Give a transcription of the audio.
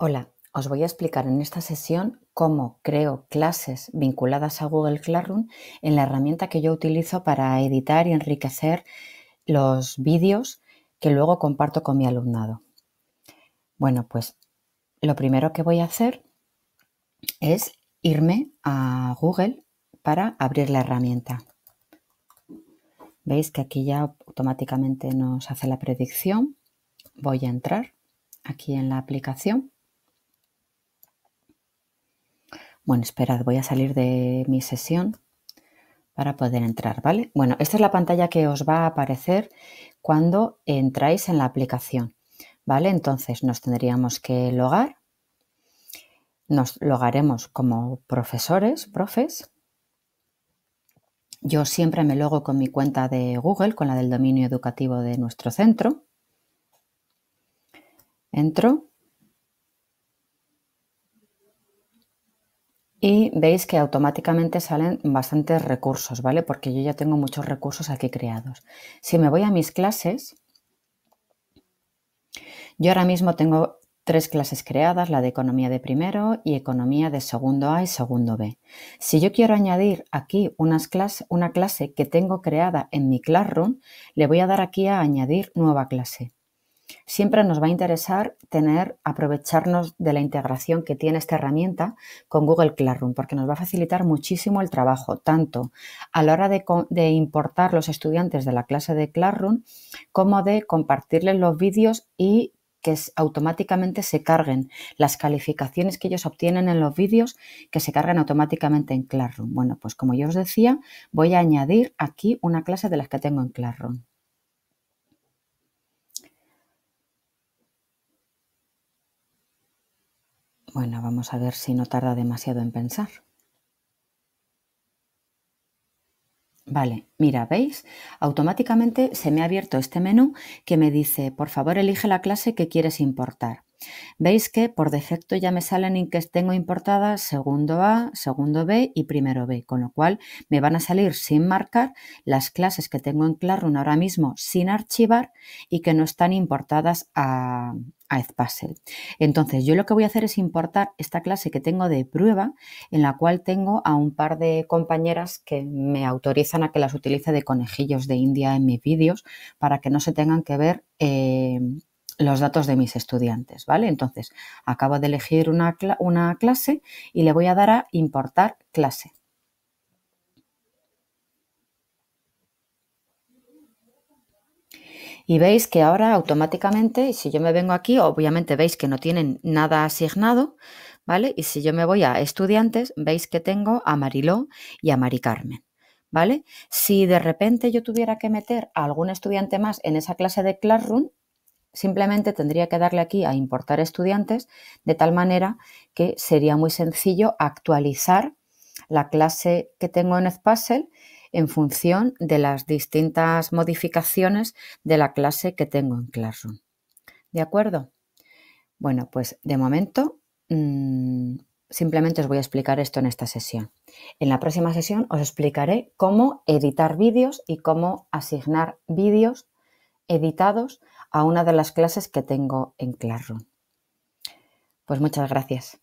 Hola, os voy a explicar en esta sesión cómo creo clases vinculadas a Google Classroom en la herramienta que yo utilizo para editar y enriquecer los vídeos que luego comparto con mi alumnado. Bueno, pues lo primero que voy a hacer es irme a Google para abrir la herramienta. Veis que aquí ya automáticamente nos hace la predicción. Voy a entrar aquí en la aplicación Bueno, esperad, voy a salir de mi sesión para poder entrar, ¿vale? Bueno, esta es la pantalla que os va a aparecer cuando entráis en la aplicación, ¿vale? Entonces nos tendríamos que logar, nos logaremos como profesores, profes. Yo siempre me logo con mi cuenta de Google, con la del dominio educativo de nuestro centro. Entro Y veis que automáticamente salen bastantes recursos, ¿vale? Porque yo ya tengo muchos recursos aquí creados. Si me voy a mis clases, yo ahora mismo tengo tres clases creadas, la de economía de primero y economía de segundo A y segundo B. Si yo quiero añadir aquí una clase que tengo creada en mi Classroom, le voy a dar aquí a añadir nueva clase. Siempre nos va a interesar tener, aprovecharnos de la integración que tiene esta herramienta con Google Classroom, porque nos va a facilitar muchísimo el trabajo, tanto a la hora de, importar los estudiantes de la clase de Classroom, como de compartirles los vídeos y que automáticamente se carguen las calificaciones que ellos obtienen en los vídeos, que se carguen automáticamente en Classroom. Bueno, pues como yo os decía, voy a añadir aquí una clase de las que tengo en Classroom. Bueno, vamos a ver si no tarda demasiado en pensar. Vale, mira, ¿veis? Automáticamente se me ha abierto este menú que me dice, por favor, elige la clase que quieres importar. Veis que por defecto ya me salen en que tengo importadas segundo A, segundo B y primero B, con lo cual me van a salir sin marcar las clases que tengo en Classroom ahora mismo sin archivar y que no están importadas a, a Edpuzzle. Entonces, yo lo que voy a hacer es importar esta clase que tengo de prueba, en la cual tengo a un par de compañeras que me autorizan a que las utilice de conejillos de India en mis vídeos para que no se tengan que ver eh, los datos de mis estudiantes, ¿vale? Entonces, acabo de elegir una, una clase y le voy a dar a importar clase. Y veis que ahora automáticamente, si yo me vengo aquí, obviamente veis que no tienen nada asignado, ¿vale? Y si yo me voy a estudiantes, veis que tengo a Mariló y a Mari Carmen. ¿Vale? Si de repente yo tuviera que meter a algún estudiante más en esa clase de Classroom, Simplemente tendría que darle aquí a importar estudiantes de tal manera que sería muy sencillo actualizar la clase que tengo en Edpuzzle en función de las distintas modificaciones de la clase que tengo en Classroom. ¿De acuerdo? Bueno, pues de momento mm, simplemente os voy a explicar esto en esta sesión. En la próxima sesión os explicaré cómo editar vídeos y cómo asignar vídeos editados a una de las clases que tengo en Classroom. Pues muchas gracias.